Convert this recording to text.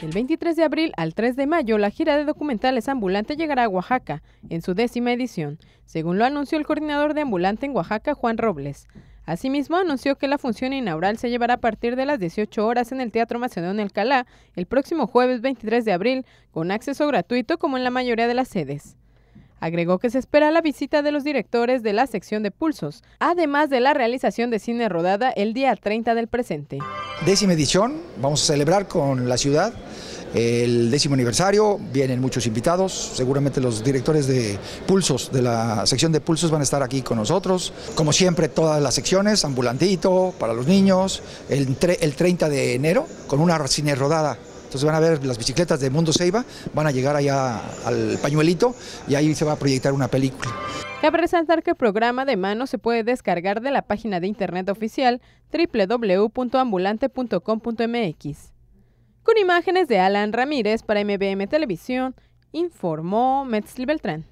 Del 23 de abril al 3 de mayo, la gira de documentales ambulante llegará a Oaxaca en su décima edición, según lo anunció el coordinador de ambulante en Oaxaca, Juan Robles. Asimismo, anunció que la función inaugural se llevará a partir de las 18 horas en el Teatro Macedón Alcalá el próximo jueves 23 de abril, con acceso gratuito como en la mayoría de las sedes. Agregó que se espera la visita de los directores de la sección de pulsos, además de la realización de cine rodada el día 30 del presente. Décima edición, vamos a celebrar con la ciudad el décimo aniversario, vienen muchos invitados, seguramente los directores de Pulsos, de la sección de Pulsos van a estar aquí con nosotros, como siempre todas las secciones, ambulantito, para los niños, el, el 30 de enero con una cine rodada entonces van a ver las bicicletas de Mundo Ceiba, van a llegar allá al pañuelito y ahí se va a proyectar una película. Cabe resaltar que programa de mano se puede descargar de la página de internet oficial www.ambulante.com.mx. Con imágenes de Alan Ramírez para MBM Televisión, informó Metzli Beltrán.